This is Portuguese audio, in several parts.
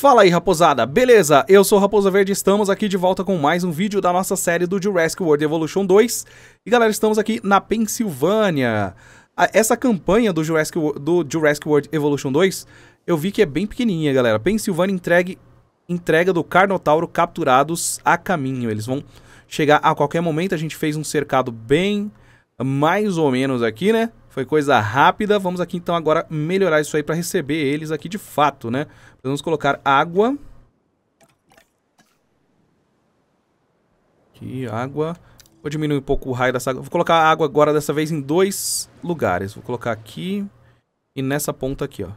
Fala aí, raposada! Beleza? Eu sou Raposa Verde e estamos aqui de volta com mais um vídeo da nossa série do Jurassic World Evolution 2. E galera, estamos aqui na Pensilvânia. Essa campanha do Jurassic, do Jurassic World Evolution 2, eu vi que é bem pequenininha, galera. Pensilvânia entregue, entrega do Carnotauro capturados a caminho. Eles vão chegar a qualquer momento. A gente fez um cercado bem mais ou menos aqui, né? Foi coisa rápida. Vamos aqui então agora melhorar isso aí para receber eles aqui de fato, né? Vamos colocar água. Aqui, água. Vou diminuir um pouco o raio dessa água. Vou colocar a água agora dessa vez em dois lugares. Vou colocar aqui e nessa ponta aqui, ó.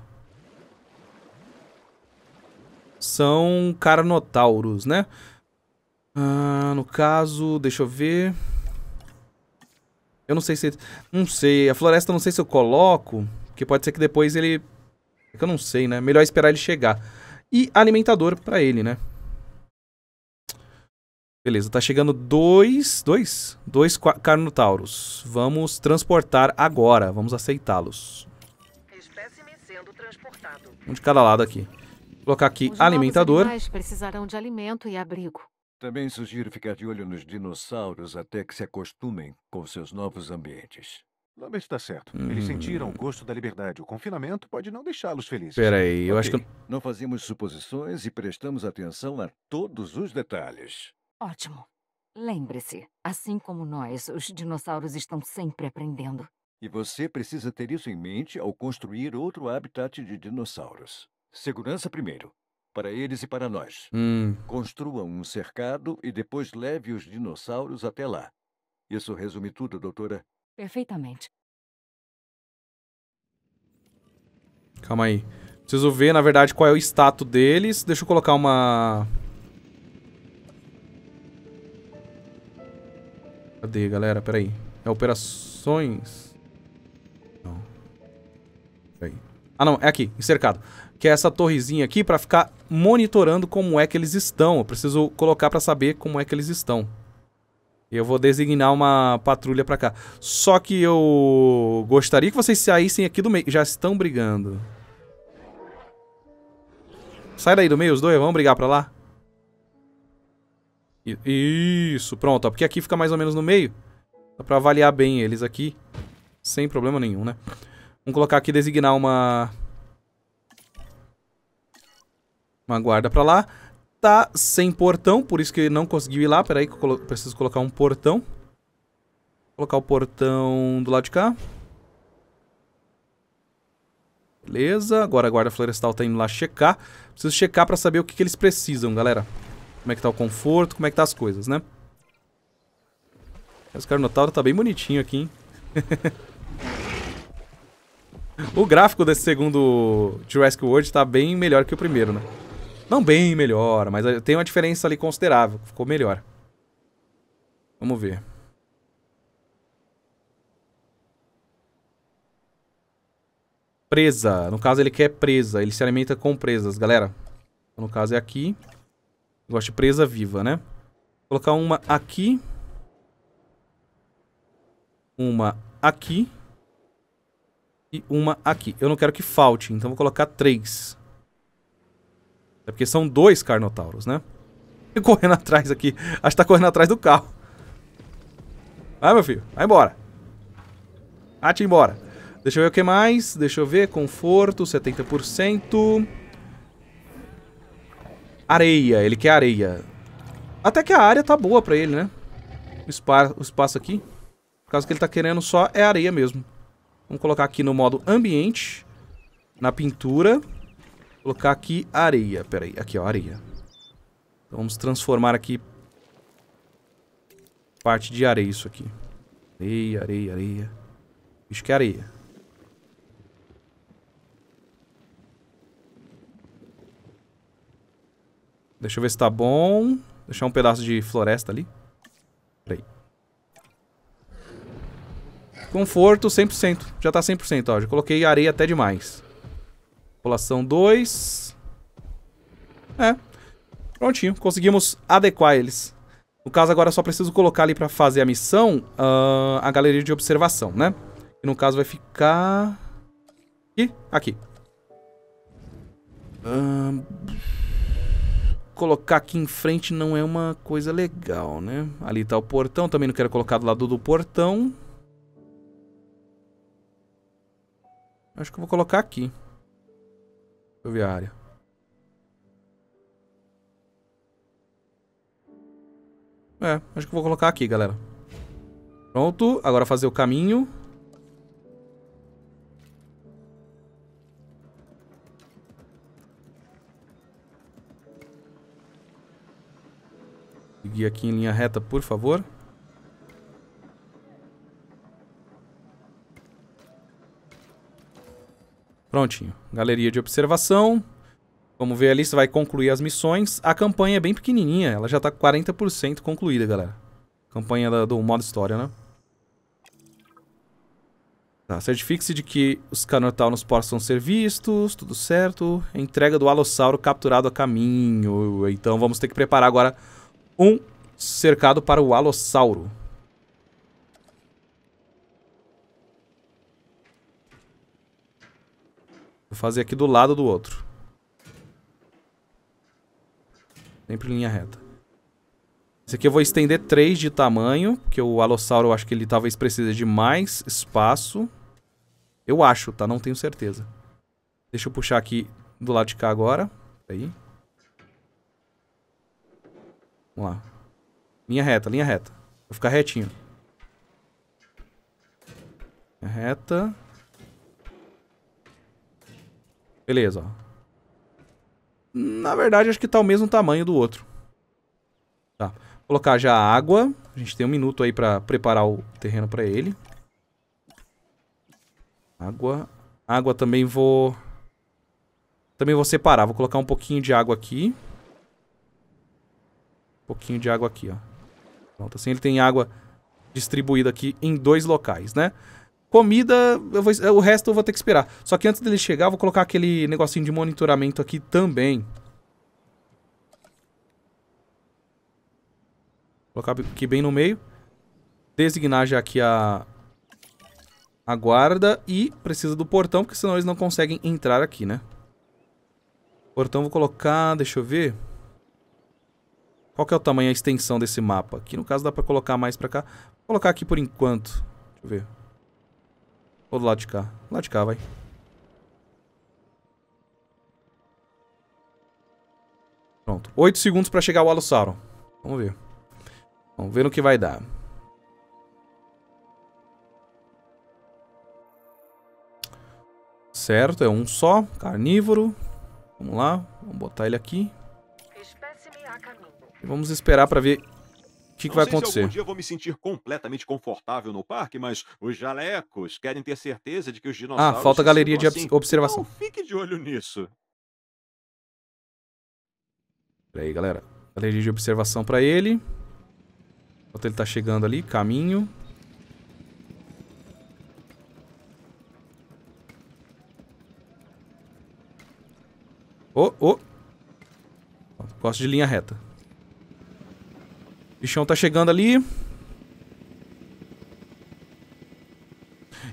São carnotauros, né? Ah, no caso, deixa eu ver... Eu não sei se... Não sei. A floresta não sei se eu coloco. Porque pode ser que depois ele... É eu não sei, né? Melhor esperar ele chegar. E alimentador pra ele, né? Beleza, tá chegando dois... Dois? Dois Carnotauros. Vamos transportar agora. Vamos aceitá-los. Um de cada lado aqui. Vou colocar aqui Os alimentador. Os precisarão de alimento e abrigo. Também sugiro ficar de olho nos dinossauros até que se acostumem com seus novos ambientes. Lambert está certo. Hum. Eles sentiram o hum. gosto da liberdade. O confinamento pode não deixá-los felizes. Peraí, eu okay. acho que. Não fazemos suposições e prestamos atenção a todos os detalhes. Ótimo. Lembre-se, assim como nós, os dinossauros estão sempre aprendendo. E você precisa ter isso em mente ao construir outro habitat de dinossauros. Segurança primeiro para eles e para nós. Hum. Construam um cercado e depois leve os dinossauros até lá. Isso resume tudo, doutora? Perfeitamente. Calma aí. Preciso ver, na verdade, qual é o status deles. Deixa eu colocar uma... Cadê, galera? Peraí. É operações? Não. Peraí. Ah, não, é aqui, cercado. Que é essa torrezinha aqui pra ficar monitorando como é que eles estão. Eu preciso colocar pra saber como é que eles estão. Eu vou designar uma patrulha pra cá. Só que eu gostaria que vocês saíssem aqui do meio. Já estão brigando. Sai daí do meio, os dois. Vamos brigar pra lá. Isso, pronto. Ó, porque aqui fica mais ou menos no meio. Dá pra avaliar bem eles aqui. Sem problema nenhum, né? Vamos colocar aqui, designar uma... Uma guarda pra lá. Tá sem portão, por isso que não conseguiu ir lá. Pera aí que eu colo preciso colocar um portão. Vou colocar o portão do lado de cá. Beleza, agora a guarda florestal tá indo lá checar. Preciso checar pra saber o que, que eles precisam, galera. Como é que tá o conforto, como é que tá as coisas, né? Esse carnotauro tá bem bonitinho aqui, hein? o gráfico desse segundo Jurassic World tá bem melhor que o primeiro, né? Não bem melhor, mas tem uma diferença ali considerável. Ficou melhor. Vamos ver. Presa. No caso, ele quer presa. Ele se alimenta com presas, galera. No caso, é aqui. Eu gosto de presa viva, né? Vou colocar uma aqui. Uma aqui e uma aqui. Eu não quero que falte, então vou colocar três. É porque são dois Carnotauros, né? E correndo atrás aqui. Acho que tá correndo atrás do carro. Vai, meu filho. Vai embora. Ate embora. Deixa eu ver o que mais. Deixa eu ver. Conforto, 70%. Areia. Ele quer areia. Até que a área tá boa pra ele, né? O, o espaço aqui. Por caso que ele tá querendo só é areia mesmo. Vamos colocar aqui no modo ambiente. Na pintura. Colocar aqui areia. Pera aí. Aqui, ó, areia. Então, vamos transformar aqui parte de areia isso aqui. Areia, areia, areia. Isso que é areia. Deixa eu ver se tá bom. Deixar um pedaço de floresta ali. Conforto 100%, já tá 100%, ó. Já coloquei areia até demais. População 2. É. Prontinho, conseguimos adequar eles. No caso, agora só preciso colocar ali pra fazer a missão uh, a galeria de observação, né? E no caso vai ficar... Aqui? Aqui. Uh, colocar aqui em frente não é uma coisa legal, né? Ali tá o portão, também não quero colocar do lado do portão. Acho que eu vou colocar aqui. Deixa eu ver a área. É, acho que eu vou colocar aqui, galera. Pronto, agora fazer o caminho. Seguir aqui em linha reta, por favor. Prontinho. Galeria de observação. Vamos ver ali, se vai concluir as missões. A campanha é bem pequenininha, ela já tá 40% concluída, galera. Campanha da, do modo história, né? Tá, certifique-se de que os canotauros possam ser vistos, tudo certo. Entrega do alossauro capturado a caminho. Então vamos ter que preparar agora um cercado para o alossauro. Vou fazer aqui do lado do outro. Sempre linha reta. Esse aqui eu vou estender 3 de tamanho, porque o Alossauro eu acho que ele talvez precise de mais espaço. Eu acho, tá? Não tenho certeza. Deixa eu puxar aqui do lado de cá agora. Aí. Vamos lá. Linha reta, linha reta. Vou ficar retinho. Linha reta. Beleza, ó. Na verdade, acho que tá o mesmo tamanho do outro. Tá. Vou colocar já a água. A gente tem um minuto aí pra preparar o terreno pra ele. Água. Água também vou... Também vou separar. Vou colocar um pouquinho de água aqui. Um pouquinho de água aqui, ó. Pronto, assim ele tem água distribuída aqui em dois locais, né? Comida, vou, o resto eu vou ter que esperar. Só que antes dele chegar, eu vou colocar aquele negocinho de monitoramento aqui também. Vou colocar aqui bem no meio. Designar já aqui a, a guarda e precisa do portão, porque senão eles não conseguem entrar aqui, né? Portão vou colocar, deixa eu ver. Qual que é o tamanho, a extensão desse mapa? Aqui no caso dá pra colocar mais pra cá. Vou colocar aqui por enquanto. Deixa eu ver. Ou do lado de cá? Do lado de cá, vai. Pronto. 8 segundos pra chegar o Alossauro. Vamos ver. Vamos ver no que vai dar. Certo, é um só. Carnívoro. Vamos lá. Vamos botar ele aqui. E vamos esperar pra ver que, que vai acontecer? Se algum dia vou me sentir completamente confortável no parque, mas os jalecos querem ter certeza de que os ah, dinossauros. Ah, falta galeria de assim. observação. Então, fique de olho nisso. Pera aí, galera. Galeria de observação pra ele. Enquanto ele tá chegando ali, caminho. Oh, oh. Gosto de linha reta. Bichão tá chegando ali.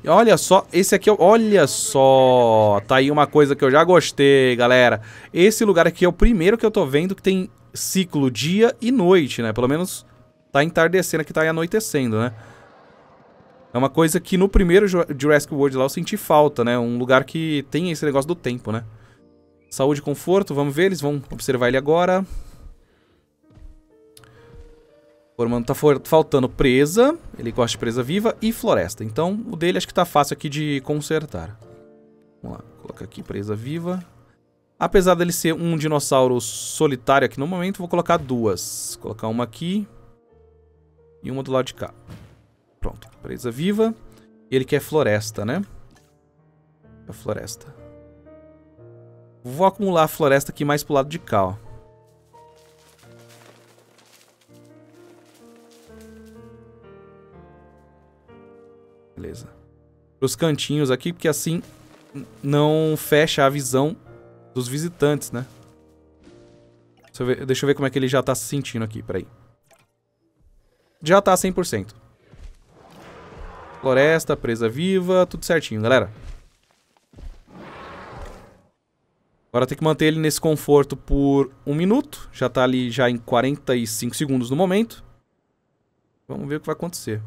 E olha só, esse aqui, é olha só, tá aí uma coisa que eu já gostei, galera. Esse lugar aqui é o primeiro que eu tô vendo que tem ciclo dia e noite, né? Pelo menos tá entardecendo aqui, tá aí anoitecendo, né? É uma coisa que no primeiro Jurassic World lá eu senti falta, né? Um lugar que tem esse negócio do tempo, né? Saúde e conforto, vamos ver, eles vão observar ele agora. Formando, tá faltando presa, ele gosta de presa viva, e floresta. Então, o dele acho que tá fácil aqui de consertar. Vamos lá, coloca aqui presa viva. Apesar dele ser um dinossauro solitário aqui no momento, vou colocar duas. colocar uma aqui e uma do lado de cá. Pronto, presa viva. E ele quer floresta, né? A floresta. Vou acumular a floresta aqui mais pro lado de cá, ó. Beleza. Pros cantinhos aqui, porque assim não fecha a visão dos visitantes, né? Deixa eu ver, deixa eu ver como é que ele já tá se sentindo aqui, peraí. Já tá 100%. Floresta, presa viva, tudo certinho, galera. Agora tem que manter ele nesse conforto por um minuto. Já tá ali já em 45 segundos no momento. Vamos ver o que vai acontecer.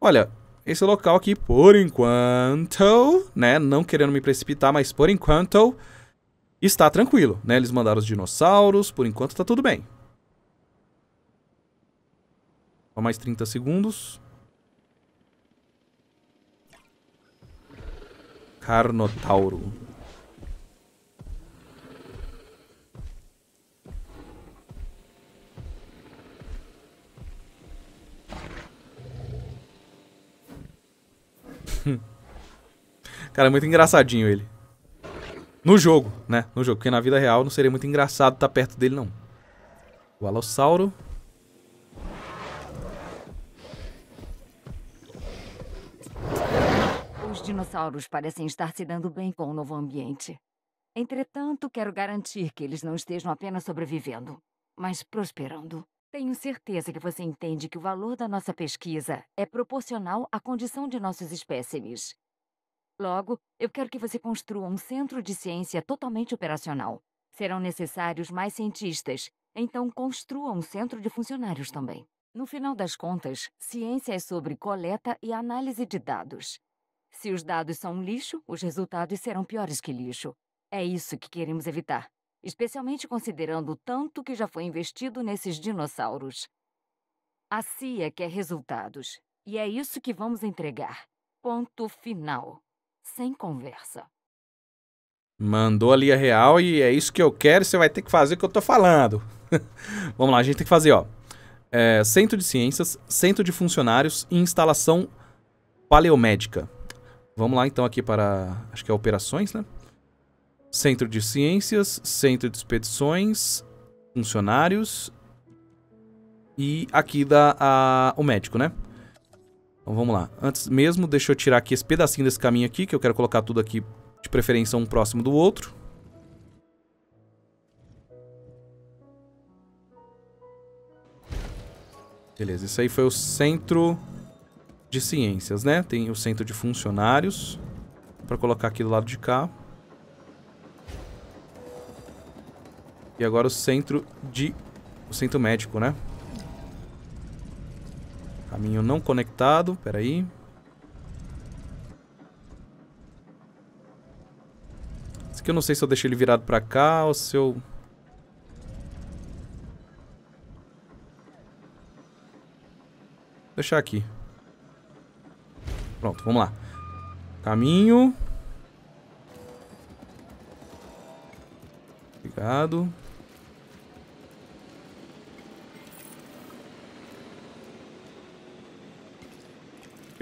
Olha, esse local aqui, por enquanto, né? Não querendo me precipitar, mas por enquanto está tranquilo, né? Eles mandaram os dinossauros, por enquanto está tudo bem. Só mais 30 segundos. Carnotauro. Cara, é muito engraçadinho ele. No jogo, né? No jogo, porque na vida real não seria muito engraçado estar tá perto dele, não. O Alossauro. Os dinossauros parecem estar se dando bem com o novo ambiente. Entretanto, quero garantir que eles não estejam apenas sobrevivendo, mas prosperando. Tenho certeza que você entende que o valor da nossa pesquisa é proporcional à condição de nossos espécimes. Logo, eu quero que você construa um centro de ciência totalmente operacional. Serão necessários mais cientistas, então construa um centro de funcionários também. No final das contas, ciência é sobre coleta e análise de dados. Se os dados são um lixo, os resultados serão piores que lixo. É isso que queremos evitar, especialmente considerando o tanto que já foi investido nesses dinossauros. A CIA quer resultados, e é isso que vamos entregar. Ponto final sem conversa. Mandou ali a real e é isso que eu quero, você vai ter que fazer o que eu tô falando. Vamos lá, a gente tem que fazer, ó. É, centro de Ciências, Centro de Funcionários e Instalação Paleomédica. Vamos lá então aqui para, acho que é operações, né? Centro de Ciências, Centro de Expedições, Funcionários e aqui da a, o médico, né? Então vamos lá. Antes mesmo, deixa eu tirar aqui esse pedacinho desse caminho aqui, que eu quero colocar tudo aqui de preferência um próximo do outro. Beleza, isso aí foi o centro de ciências, né? Tem o centro de funcionários. Pra colocar aqui do lado de cá. E agora o centro de... O centro médico, né? Caminho não conectado, peraí. Esse aqui eu não sei se eu deixei ele virado pra cá ou se eu... Vou deixar aqui. Pronto, vamos lá. Caminho. Obrigado.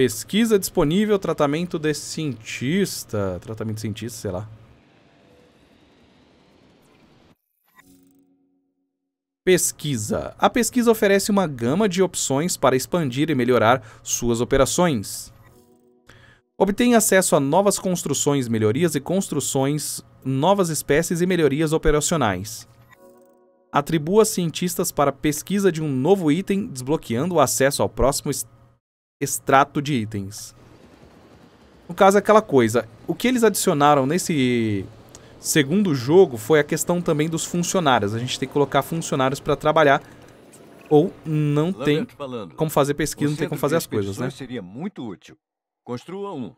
Pesquisa disponível, tratamento de cientista. Tratamento de cientista, sei lá. Pesquisa. A pesquisa oferece uma gama de opções para expandir e melhorar suas operações. Obtém acesso a novas construções, melhorias e construções, novas espécies e melhorias operacionais. Atribua cientistas para pesquisa de um novo item, desbloqueando o acesso ao próximo estágio extrato de itens. No caso, é aquela coisa. O que eles adicionaram nesse segundo jogo foi a questão também dos funcionários. A gente tem que colocar funcionários para trabalhar ou não tem falando, como fazer pesquisa, não tem como fazer as coisas, né? Seria muito útil. Construa um.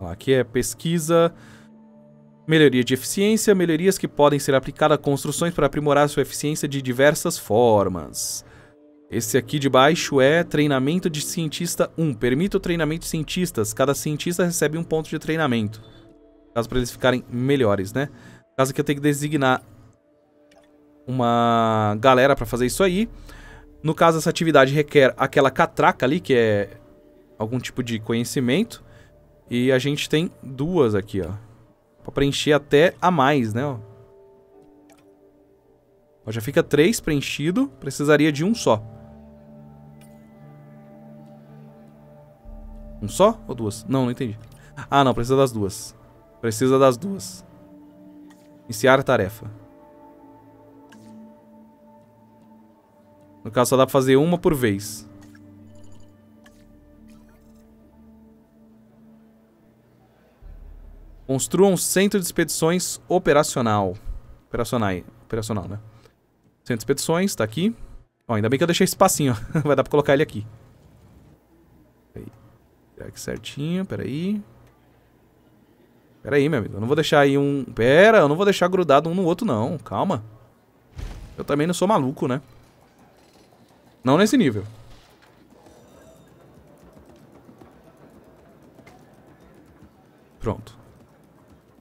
Aqui é pesquisa, melhoria de eficiência, melhorias que podem ser aplicadas a construções para aprimorar sua eficiência de diversas formas. Esse aqui de baixo é treinamento de cientista 1. Permita o treinamento de cientistas. Cada cientista recebe um ponto de treinamento. Caso para eles ficarem melhores, né? Caso que eu tenho que designar uma galera para fazer isso aí. No caso, essa atividade requer aquela catraca ali, que é algum tipo de conhecimento. E a gente tem duas aqui, ó. Pra preencher até a mais, né, ó. ó já fica três preenchido, precisaria de um só. Um só ou duas? Não, não entendi. Ah, não, precisa das duas. Precisa das duas. Iniciar a tarefa. No caso, só dá pra fazer uma por vez. Construa um centro de expedições operacional. Operacionai. Operacional, né? Centro de expedições, tá aqui. Ó, ainda bem que eu deixei espacinho, ó. Vai dar pra colocar ele aqui pera aqui certinho, peraí. Peraí, meu amigo, eu não vou deixar aí um... Pera, eu não vou deixar grudado um no outro, não. Calma. Eu também não sou maluco, né? Não nesse nível. Pronto.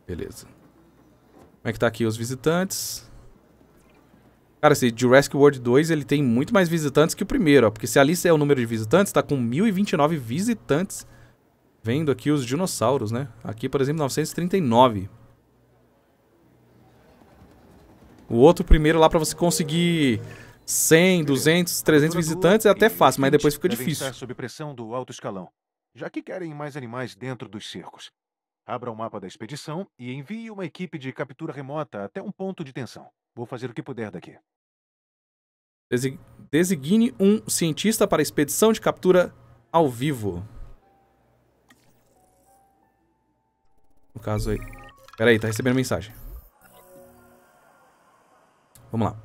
Beleza. Como é que tá aqui os visitantes? Cara, esse Jurassic World 2, ele tem muito mais visitantes que o primeiro, ó. Porque se a lista é o número de visitantes, tá com 1029 visitantes vendo aqui os dinossauros, né? Aqui, por exemplo, 939. O outro primeiro lá para você conseguir 100, 200, 300 visitantes é até fácil, mas depois fica difícil. sob pressão do alto escalão, já que querem mais animais dentro dos circos. Abra o mapa da expedição e envie uma equipe de captura remota até um ponto de tensão. Vou fazer o que puder daqui. Designe um cientista para a expedição de captura ao vivo. No caso aí. Peraí, aí, tá recebendo mensagem. Vamos lá.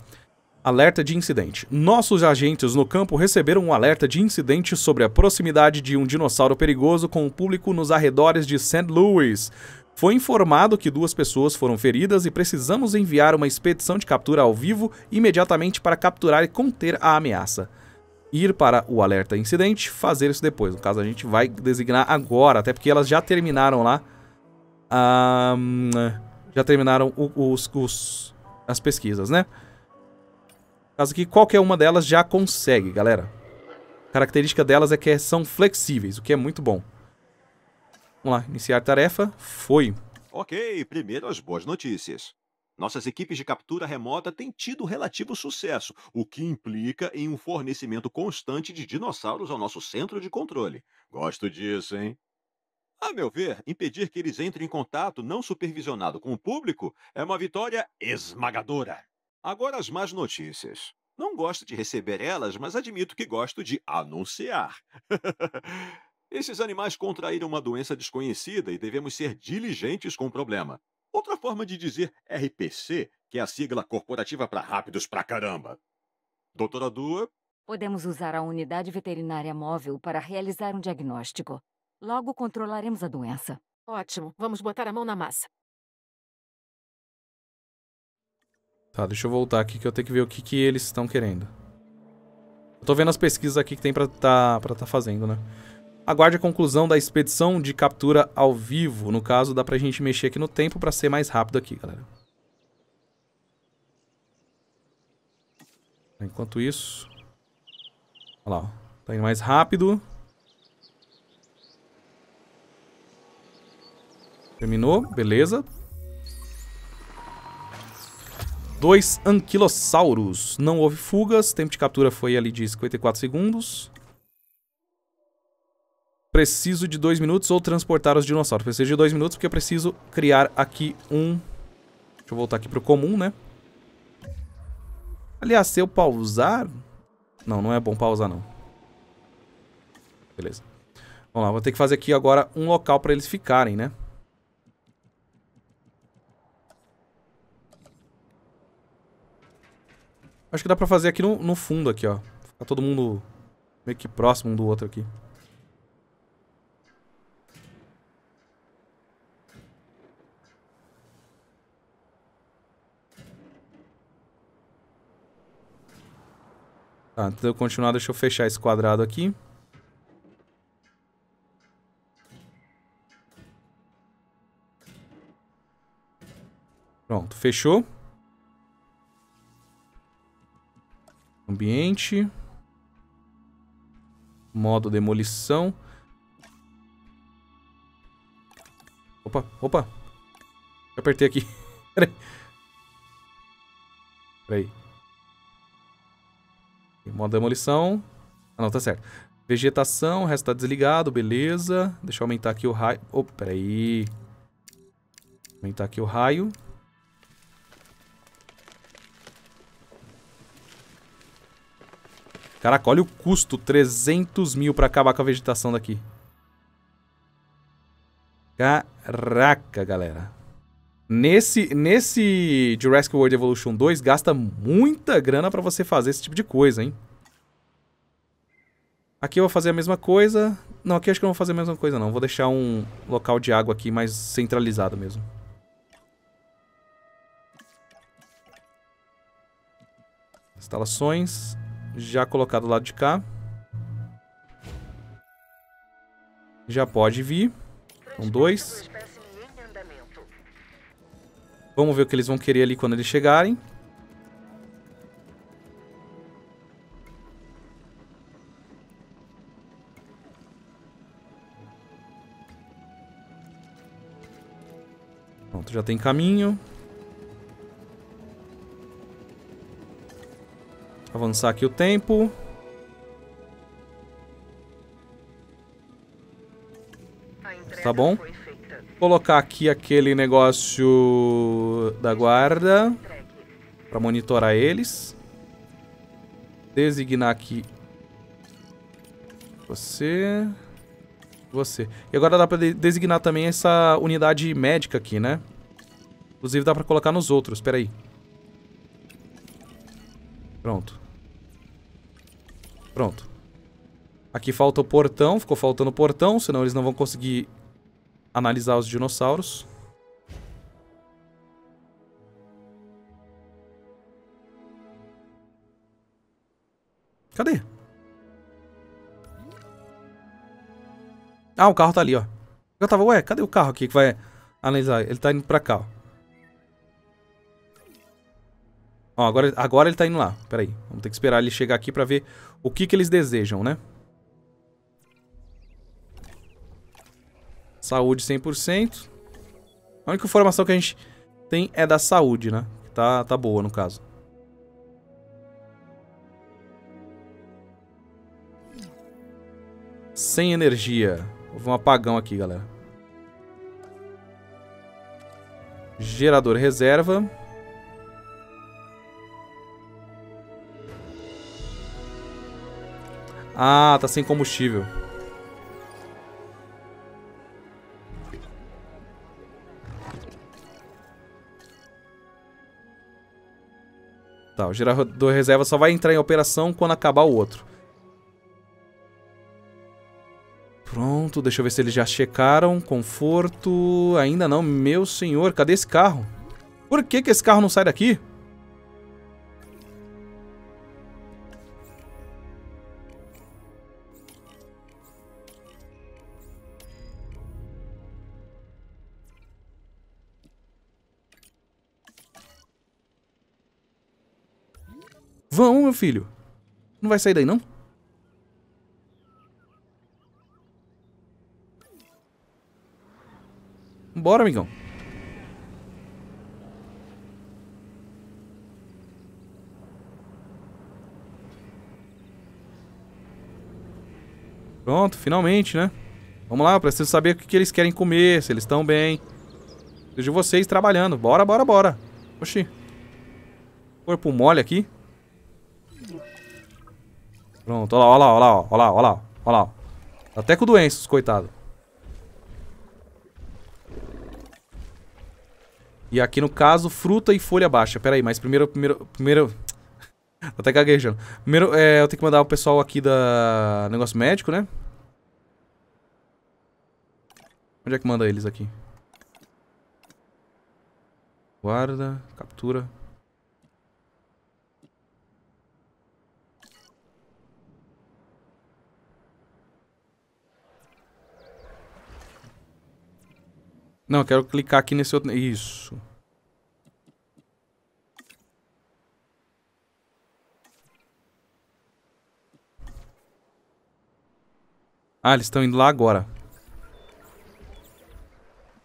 Alerta de incidente. Nossos agentes no campo receberam um alerta de incidente sobre a proximidade de um dinossauro perigoso com o público nos arredores de St. Louis. Foi informado que duas pessoas foram feridas e precisamos enviar uma expedição de captura ao vivo imediatamente para capturar e conter a ameaça. Ir para o alerta incidente, fazer isso depois. No caso, a gente vai designar agora, até porque elas já terminaram lá. Um, já terminaram os, os, as pesquisas, né? caso que qualquer uma delas já consegue, galera. A característica delas é que são flexíveis, o que é muito bom. Vamos lá, iniciar tarefa. Foi. Ok, primeiro as boas notícias. Nossas equipes de captura remota têm tido relativo sucesso, o que implica em um fornecimento constante de dinossauros ao nosso centro de controle. Gosto disso, hein? A meu ver, impedir que eles entrem em contato não supervisionado com o público é uma vitória esmagadora. Agora as más notícias. Não gosto de receber elas, mas admito que gosto de anunciar. Esses animais contraíram uma doença desconhecida e devemos ser diligentes com o problema. Outra forma de dizer RPC, que é a sigla corporativa para rápidos pra caramba. Doutora Dua? Podemos usar a unidade veterinária móvel para realizar um diagnóstico. Logo controlaremos a doença. Ótimo, vamos botar a mão na massa. Tá, deixa eu voltar aqui que eu tenho que ver o que, que eles estão querendo. Eu tô vendo as pesquisas aqui que tem pra tá, pra tá fazendo, né? Aguarde a conclusão da expedição de captura ao vivo. No caso, dá pra gente mexer aqui no tempo pra ser mais rápido aqui, galera. Enquanto isso... Olha lá, ó. Tá indo mais rápido. Terminou, beleza dois anquilossauros. Não houve fugas, tempo de captura foi ali de 54 segundos. Preciso de dois minutos ou transportar os dinossauros. Preciso de dois minutos porque eu preciso criar aqui um... Deixa eu voltar aqui pro comum, né? Aliás, se eu pausar... Não, não é bom pausar, não. Beleza. Vamos lá, vou ter que fazer aqui agora um local pra eles ficarem, né? Acho que dá pra fazer aqui no, no fundo aqui, ó. Ficar todo mundo meio que próximo um do outro aqui. Tá, antes então, de eu continuar, deixa eu fechar esse quadrado aqui. Pronto, fechou. Ambiente. Modo demolição. Opa, opa. Eu apertei aqui. Peraí. Peraí. Modo demolição. Ah, não, tá certo. Vegetação, o resto tá desligado, beleza. Deixa eu aumentar aqui o raio. Opa, peraí. Aumentar aqui o raio. Caraca, olha o custo. 300 mil pra acabar com a vegetação daqui. Caraca, galera. Nesse, nesse Jurassic World Evolution 2, gasta muita grana pra você fazer esse tipo de coisa, hein? Aqui eu vou fazer a mesma coisa. Não, aqui acho que eu não vou fazer a mesma coisa, não. Vou deixar um local de água aqui mais centralizado mesmo. Instalações já colocar do lado de cá. Já pode vir. Um dois. Vamos ver o que eles vão querer ali quando eles chegarem. Pronto, já tem caminho. Avançar aqui o tempo. Tá bom? Colocar aqui aquele negócio da guarda para monitorar eles. Designar aqui você. Você. E agora dá pra designar também essa unidade médica aqui, né? Inclusive dá pra colocar nos outros, peraí. Pronto. Pronto. Aqui falta o portão, ficou faltando o portão, senão eles não vão conseguir analisar os dinossauros. Cadê? Ah, o carro tá ali, ó. Eu tava, ué, cadê o carro aqui que vai analisar? Ele tá indo pra cá, ó. Ó, agora, agora ele tá indo lá. Peraí, Vamos ter que esperar ele chegar aqui pra ver o que, que eles desejam, né? Saúde 100%. A única informação que a gente tem é da saúde, né? Tá, tá boa, no caso. Sem energia. Houve um apagão aqui, galera. Gerador reserva. Ah, tá sem combustível. Tá, o gerador reserva só vai entrar em operação quando acabar o outro. Pronto, deixa eu ver se eles já checaram. Conforto. Ainda não. Meu senhor, cadê esse carro? Por que, que esse carro não sai daqui? meu filho? Não vai sair daí, não? Bora, amigão. Pronto, finalmente, né? Vamos lá, eu preciso saber o que eles querem comer, se eles estão bem. Preciso de vocês trabalhando. Bora, bora, bora. Oxi. Corpo mole aqui. Pronto, olha lá, olha lá, olha lá, olha lá, olha lá. Até com doenças, coitado. E aqui no caso, fruta e folha baixa. Pera aí, mas primeiro, primeiro, primeiro... até gaguejando. Primeiro, é, eu tenho que mandar o pessoal aqui da... Negócio médico, né? Onde é que manda eles aqui? Guarda, captura... Não, eu quero clicar aqui nesse outro... Isso. Ah, eles estão indo lá agora.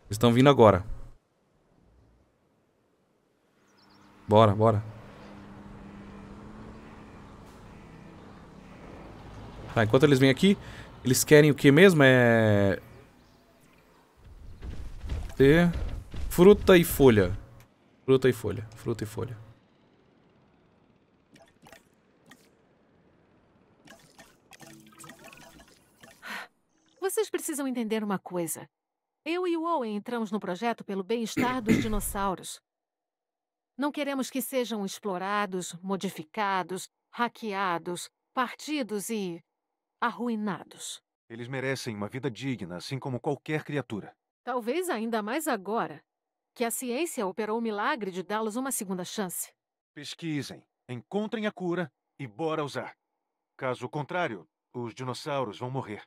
Eles estão vindo agora. Bora, bora. Tá, enquanto eles vêm aqui, eles querem o que mesmo? É ter fruta e folha. Fruta e folha, fruta e folha. Vocês precisam entender uma coisa. Eu e o Owen entramos no projeto pelo bem-estar dos dinossauros. Não queremos que sejam explorados, modificados, hackeados, partidos e arruinados. Eles merecem uma vida digna, assim como qualquer criatura. Talvez ainda mais agora, que a ciência operou o milagre de dá-los uma segunda chance. Pesquisem, encontrem a cura e bora usar. Caso contrário, os dinossauros vão morrer.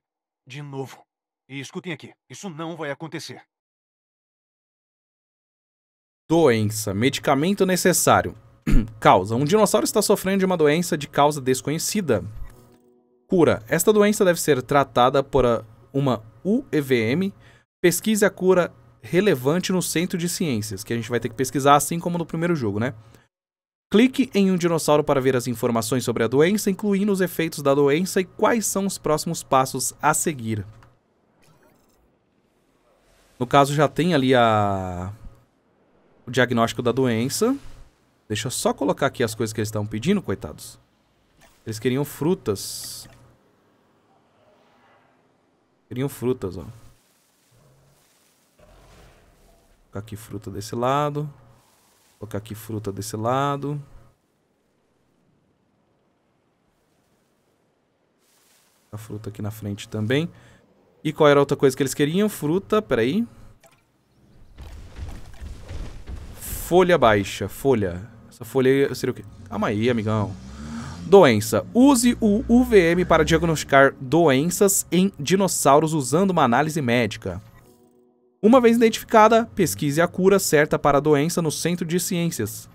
De novo. E escutem aqui, isso não vai acontecer. Doença, medicamento necessário. causa: Um dinossauro está sofrendo de uma doença de causa desconhecida. Cura: Esta doença deve ser tratada por uma UEVM Pesquise a cura relevante no centro de ciências, que a gente vai ter que pesquisar assim como no primeiro jogo, né? Clique em um dinossauro para ver as informações sobre a doença, incluindo os efeitos da doença e quais são os próximos passos a seguir. No caso, já tem ali a... o diagnóstico da doença. Deixa eu só colocar aqui as coisas que eles estão pedindo, coitados. Eles queriam frutas. Queriam frutas, ó. Colocar aqui fruta desse lado. Colocar aqui fruta desse lado. A fruta aqui na frente também. E qual era a outra coisa que eles queriam? Fruta, peraí. Folha baixa, folha. Essa folha seria o quê? Calma aí, amigão. Doença. Use o UVM para diagnosticar doenças em dinossauros usando uma análise médica. Uma vez identificada, pesquise a cura certa para a doença no centro de ciências.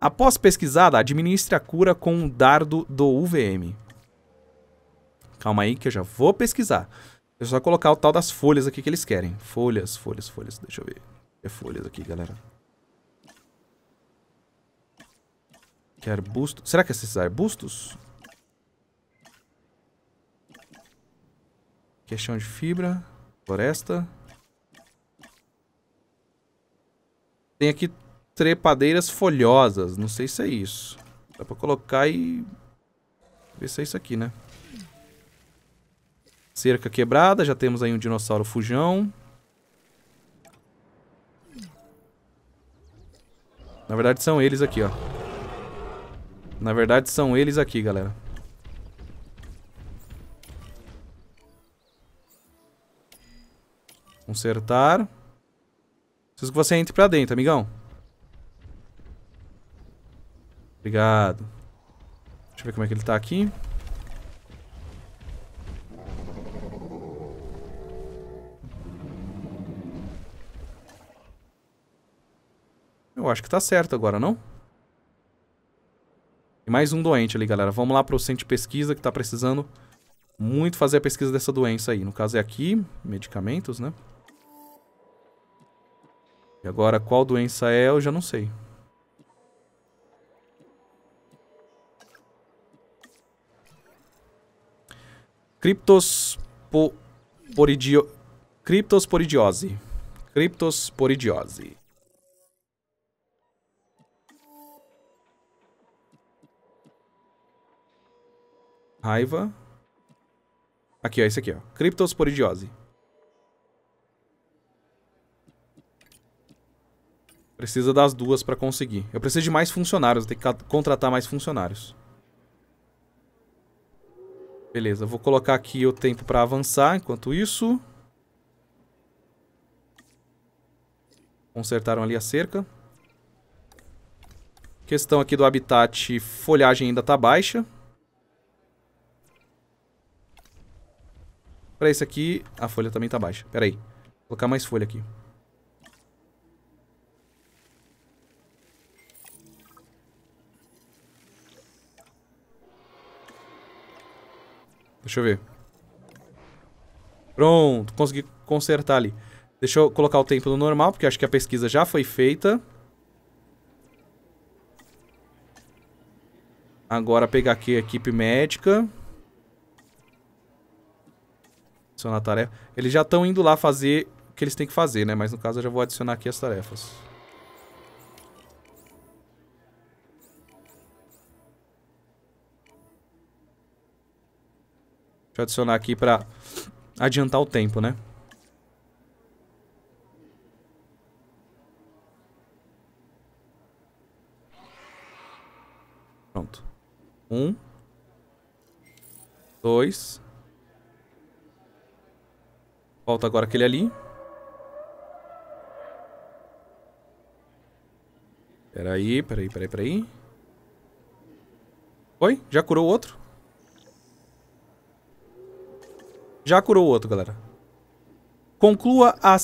Após pesquisada, administre a cura com um dardo do UVM. Calma aí que eu já vou pesquisar. É só colocar o tal das folhas aqui que eles querem. Folhas, folhas, folhas. Deixa eu ver. É folhas aqui, galera. Que arbusto. Será que é esses arbustos? Questão é de fibra. Floresta. Tem aqui trepadeiras folhosas. Não sei se é isso. Dá pra colocar e... Ver se é isso aqui, né? Cerca quebrada. Já temos aí um dinossauro fujão. Na verdade são eles aqui, ó. Na verdade são eles aqui, galera. Consertar. Preciso que você entre pra dentro, amigão. Obrigado. Deixa eu ver como é que ele tá aqui. Eu acho que tá certo agora, não? E mais um doente ali, galera. Vamos lá pro centro de pesquisa que tá precisando muito fazer a pesquisa dessa doença aí. No caso é aqui, medicamentos, né? agora, qual doença é, eu já não sei. Criptosporidio... Criptosporidiose. Criptosporidiose. Raiva. Aqui, ó. Esse aqui, ó. Criptosporidiose. Precisa das duas para conseguir. Eu preciso de mais funcionários, eu tenho que contratar mais funcionários. Beleza, vou colocar aqui o tempo para avançar enquanto isso. Consertaram ali a cerca. Questão aqui do habitat, folhagem ainda tá baixa. Para esse aqui, a folha também tá baixa. Pera aí. Vou colocar mais folha aqui. Deixa eu ver. Pronto, consegui consertar ali. Deixa eu colocar o tempo no normal, porque acho que a pesquisa já foi feita. Agora pegar aqui a equipe médica. Adicionar tarefa. Eles já estão indo lá fazer o que eles têm que fazer, né? Mas no caso eu já vou adicionar aqui as tarefas. Deixa eu adicionar aqui pra adiantar o tempo, né? Pronto. Um. Dois. Volta agora aquele ali. Peraí, peraí, peraí, peraí. Oi? Já curou o outro? Já curou o outro, galera. Conclua a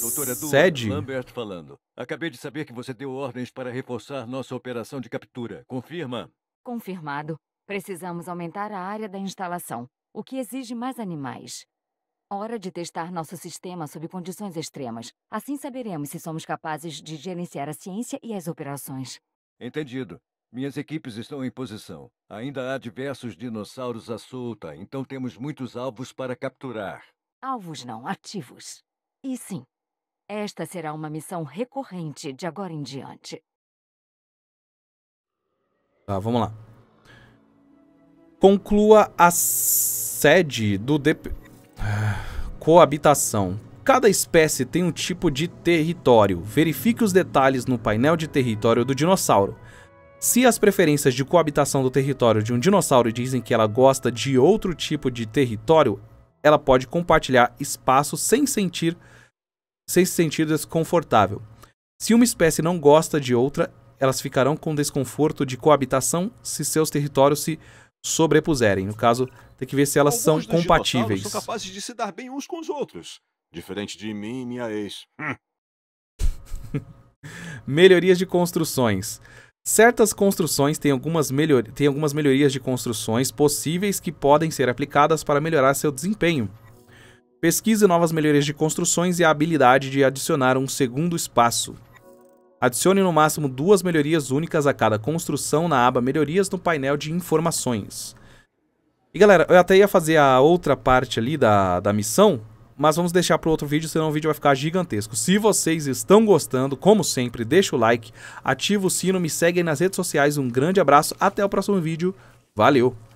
Doutora sede. Doutora Lambert falando. Acabei de saber que você deu ordens para reforçar nossa operação de captura. Confirma? Confirmado. Precisamos aumentar a área da instalação, o que exige mais animais. Hora de testar nosso sistema sob condições extremas. Assim saberemos se somos capazes de gerenciar a ciência e as operações. Entendido. Minhas equipes estão em posição. Ainda há diversos dinossauros à solta, então temos muitos alvos para capturar. Alvos não, ativos. E sim, esta será uma missão recorrente de agora em diante. Tá, vamos lá. Conclua a sede do dep... Coabitação. Cada espécie tem um tipo de território. Verifique os detalhes no painel de território do dinossauro. Se as preferências de coabitação do território de um dinossauro dizem que ela gosta de outro tipo de território, ela pode compartilhar espaço sem sentir sem se sentir desconfortável. Se uma espécie não gosta de outra, elas ficarão com desconforto de coabitação se seus territórios se sobrepuserem. No caso, tem que ver se elas Alguns são compatíveis. são capazes de se dar bem uns com os outros, diferente de mim e minha ex. Melhorias de construções. Certas construções têm algumas, melhor... têm algumas melhorias de construções possíveis que podem ser aplicadas para melhorar seu desempenho. Pesquise novas melhorias de construções e a habilidade de adicionar um segundo espaço. Adicione no máximo duas melhorias únicas a cada construção na aba Melhorias no painel de informações. E galera, eu até ia fazer a outra parte ali da, da missão, mas vamos deixar para outro vídeo, senão o vídeo vai ficar gigantesco. Se vocês estão gostando, como sempre, deixa o like, ativa o sino, me segue nas redes sociais. Um grande abraço, até o próximo vídeo. Valeu!